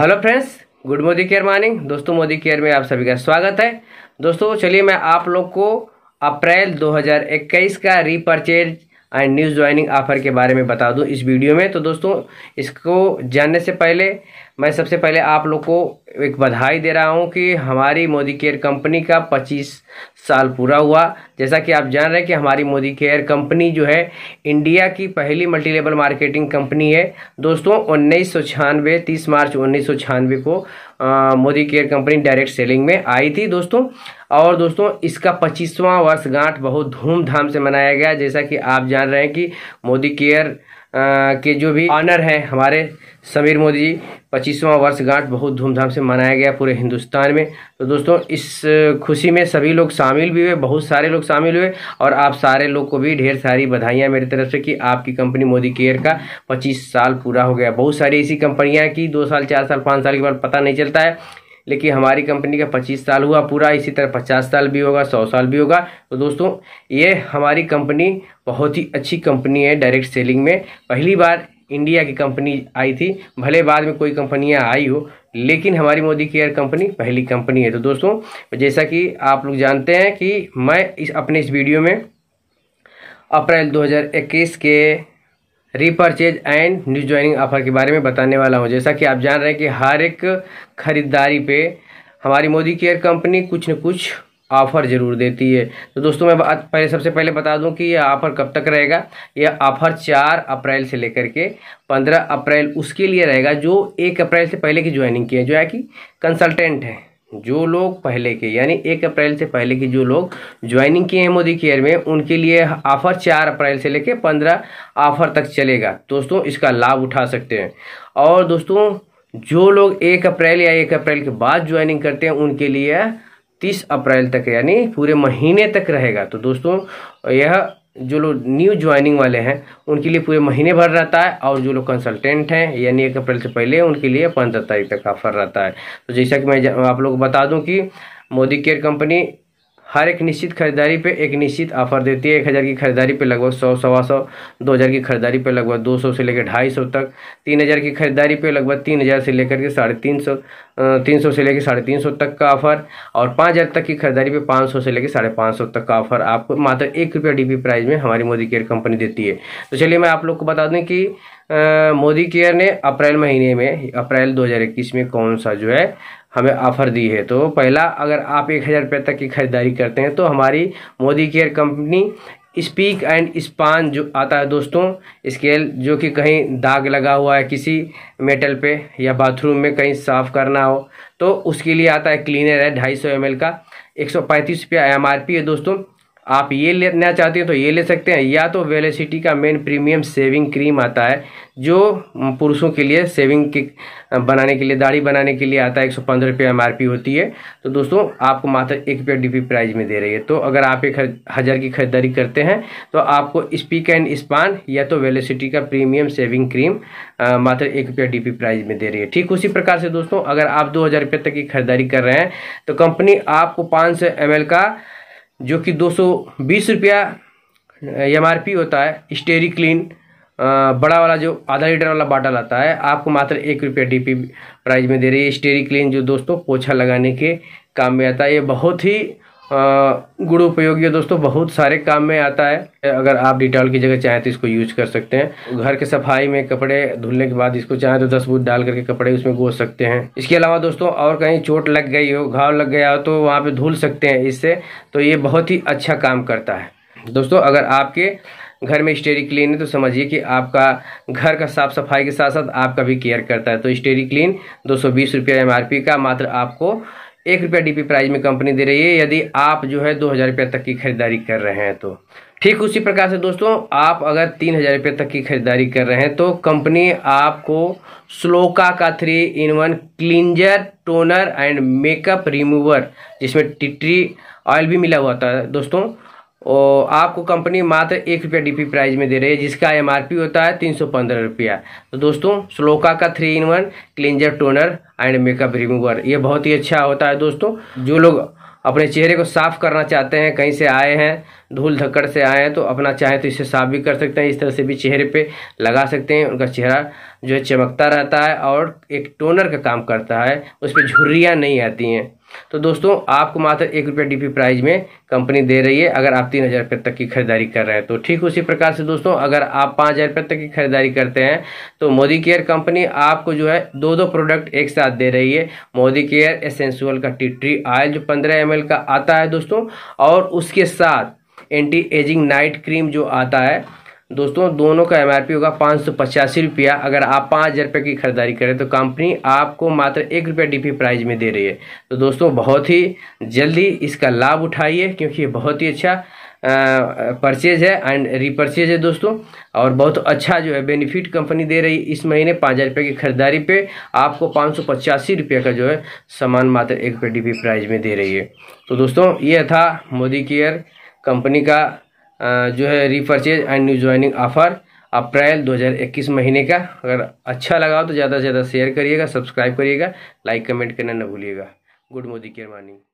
hello friends good Modi Care morning दोस्तों Modi care में आप सभी का स्वागत है दोस्तों चलिए मैं आप लोग को अप्रैल 2021 का repurchase and new joining offer के बारे में बता दूं इस वीडियो में तो दोस्तों इसको जानने से पहले मैं सबसे पहले आप लोग को एक बधाई दे रहा हूँ कि हमारी मोदी केयर कंपनी का 25 साल पूरा हुआ जैसा कि आप जान रहे हैं कि हमारी मोदी केयर कंपनी जो है इंडिया की पहली मल्टी लेवल मार्केटिंग कंपनी है दोस्तों उन्नीस सौ छियानवे तीस मार्च उन्नीस सौ छियानवे को Modi Care company direct selling में आई थी दोस्तों और दोस्तों इसका पच्चीसवां वर्षगांठ बहुत धूमधाम से मनाया गया जैसा कि आप जान रहे हैं कि मोदी केयर के जो भी ऑनर हैं हमारे समीर मोदी जी पच्चीसवां वर्षगांठ बहुत धूमधाम से मनाया गया पूरे हिंदुस्तान में तो दोस्तों इस खुशी में सभी लोग शामिल भी हुए बहुत सारे लोग शामिल हुए और आप सारे लोग को भी ढेर सारी बधाइयाँ मेरी तरफ से कि आपकी कंपनी मोदी केयर का पच्चीस साल पूरा हो गया बहुत सारी ऐसी कंपनियाँ की दो साल चार साल पाँच साल के बाद पता नहीं चलता है लेकिन हमारी कंपनी का पच्चीस साल हुआ पूरा इसी तरह पचास साल भी होगा सौ साल भी होगा तो दोस्तों ये हमारी कंपनी बहुत ही अच्छी कंपनी है डायरेक्ट सेलिंग में पहली बार इंडिया की कंपनी आई थी भले बाद में कोई कंपनियां आई हो लेकिन हमारी मोदी केयर कंपनी पहली कंपनी है तो दोस्तों जैसा कि आप लोग जानते हैं कि मैं इस अपने इस वीडियो में अप्रैल 2021 के repurchase and new joining offer के बारे में बताने वाला हूँ जैसा कि आप जान रहे हैं कि हर एक खरीदारी पे हमारी मोदी केयर कंपनी कुछ न कुछ ऑफ़र ज़रूर देती है तो दोस्तों मैं बात पहले सबसे पहले बता दूं कि यह ऑफ़र कब तक रहेगा यह ऑफ़र चार अप्रैल से लेकर के पंद्रह अप्रैल उसके लिए रहेगा जो एक अप्रैल से पहले की ज्वाइनिंग की है जो है कि कंसल्टेंट हैं जो लोग पहले के यानी एक अप्रैल से पहले के जो लोग ज्वाइनिंग किए हैं मोदी केयर में उनके लिए ऑफर चार अप्रैल से लेकर पंद्रह ऑफर तक चलेगा दोस्तों इसका लाभ उठा सकते हैं और दोस्तों जो लोग एक अप्रैल या एक अप्रैल के बाद ज्वाइनिंग करते हैं उनके लिए तीस अप्रैल तक यानी पूरे महीने तक रहेगा तो दोस्तों यह जो लोग न्यू ज्वाइनिंग वाले हैं उनके लिए पूरे महीने भर रहता है और जो लोग कंसल्टेंट हैं यानी एक अप्रैल से पहले उनके लिए पंद्रह तारीख तक ऑफर रहता है तो जैसा कि मैं आप लोग बता दूं कि मोदी केयर कंपनी हर एक निश्चित खरीदारी पे एक निश्चित ऑफर देती है एक हज़ार की खरीदारी पे लगभग सौ सवा सौ दो हज़ार की खरीदारी पे लगभग दो सौ से लेकर ढाई सौ तक तीन हज़ार की खरीदारी पे लगभग तीन हज़ार से लेकर के साढ़े तीन सौ तीन सौ से लेकर साढ़े तीन सौ तक का ऑफर और पाँच हज़ार तक की खरीदारी पे पाँच सौ से लेकर साढ़े पाँच सौ तक का ऑफर आपको मात्र एक रुपया डी पी प्राइज़ में हमारी मोदी केयर कंपनी देती है तो चलिए मैं आप लोग को बता दूँ कि मोदी केयर ने अप्रैल महीने में अप्रैल इक्कीस में कौन सा जो है हमें ऑफ़र दी है तो पहला अगर आप एक हज़ार रुपये तक की ख़रीदारी करते हैं तो हमारी Modi Care company spick and span जो आता है दोस्तों स्केल जो कि कहीं दाग लगा हुआ है किसी मेटल पे या बाथरूम में कहीं साफ़ करना हो तो उसके लिए आता है क्लीनर है ढाई सौ एम का एक सौ पैंतीस रुपया एम आर पी है दोस्तों आप ये लेना चाहते हैं तो ये ले सकते हैं या तो वेलेसिटी का मेन प्रीमियम सेविंग क्रीम आता है जो पुरुषों के लिए सेविंग के बनाने के लिए दाढ़ी बनाने के लिए आता है एक सौ पंद्रह रुपये एम होती है तो दोस्तों आपको मात्र एक रुपया डी प्राइस में दे रही है तो अगर आप एक हज़ार की खरीदारी करते हैं तो आपको स्पीक एंड स्पान या तो वेलेसिटी का प्रीमियम सेविंग क्रीम मात्र एक रुपया डी प्राइस में दे रही है ठीक उसी प्रकार से दोस्तों अगर आप दो हज़ार रुपये तक की खरीदारी कर रहे हैं तो कंपनी आपको पाँच सौ का जो कि दो सौ बीस रुपया एम आर पी होता है स्टेरी क्लीन बड़ा वाला जो आधा लीटर वाला बाटल आता है आपको मात्र एक रुपया डी पी प्राइस में दे रही है स्टेरी क्लीन जो दोस्तों पोछा लगाने के काम में आता है ये बहुत ही गुड़ उपयोगी है दोस्तों बहुत सारे काम में आता है अगर आप डिटॉल की जगह चाहें तो इसको यूज कर सकते हैं घर के सफाई में कपड़े धुलने के बाद इसको चाहें तो दस बूट डाल करके कपड़े उसमें गोद सकते हैं इसके अलावा दोस्तों और कहीं चोट लग गई हो घाव लग गया हो तो वहाँ पर धुल सकते हैं इससे तो ये बहुत ही अच्छा काम करता है दोस्तों अगर आपके घर में स्टेरी क्लीन है तो समझिए कि आपका घर का साफ सफाई के साथ साथ आपका भी केयर करता है तो स्टेरी क्लीन दो सौ बीस रुपया एम का मात्र आपको एक रुपया डीपी प्राइस में कंपनी दे रही है यदि आप जो है दो हज़ार रुपये तक की खरीदारी कर रहे हैं तो ठीक उसी प्रकार से दोस्तों आप अगर तीन हज़ार रुपये तक की खरीदारी कर रहे हैं तो कंपनी आपको स्लोका का three in one cleanser toner and makeup remover जिसमें टिट्री ऑयल भी मिला हुआ था दोस्तों और आपको कंपनी मात्र एक रुपया डीपी प्राइस में दे रही है जिसका एमआरपी होता है तीन सौ पंद्रह रुपया तो दोस्तों स्लोका का three in one cleanser toner and makeup remover ये बहुत ही अच्छा होता है दोस्तों जो लोग अपने चेहरे को साफ़ करना चाहते हैं कहीं से आए हैं धूल धक्कड़ से आए हैं तो अपना चाहे तो इसे साफ भी कर सकते हैं इस तरह से भी चेहरे पे लगा सकते हैं उनका चेहरा जो है चमकता रहता है और एक टोनर का काम करता है उस पर झुर्रियाँ नहीं आती हैं तो दोस्तों आपको मात्र एक रुपया डी प्राइस में कंपनी दे रही है अगर आप तीन हज़ार रुपये तक की खरीदारी कर रहे हैं तो ठीक उसी प्रकार से दोस्तों अगर आप पाँच हज़ार रुपये तक की खरीदारी करते हैं तो मोदी केयर कंपनी आपको जो है दो दो प्रोडक्ट एक साथ दे रही है मोदी केयर एसेंशुअल का टी ट्री ऑयल जो पंद्रह एम का आता है दोस्तों और उसके साथ एंटी एजिंग नाइट क्रीम जो आता है दोस्तों दोनों का एम होगा पाँच सौ पचासी रुपया अगर आप पाँच हज़ार रुपये की खरीदारी करें तो कंपनी आपको मात्र एक रुपया डीपी प्राइस में दे रही है तो दोस्तों बहुत ही जल्दी इसका लाभ उठाइए क्योंकि ये बहुत ही अच्छा परचेज है एंड रिपर्चेज है दोस्तों और बहुत अच्छा जो है बेनिफिट कंपनी दे रही है इस महीने पाँच हज़ार रुपये की खरीदारी पे आपको पाँच सौ पचासी रुपये का जो है सामान मात्र एक रुपये डी प्राइस में दे रही है तो दोस्तों ये था मोदी केयर कंपनी का जो है repurchase and new joining offer April 2021 महीने का अगर अच्छा लगा हो तो ज़्यादा से ज़्यादा शेयर करिएगा सब्सक्राइब करिएगा लाइक कमेंट करना न भूलिएगा गुड मोदी केयर मॉर्निंग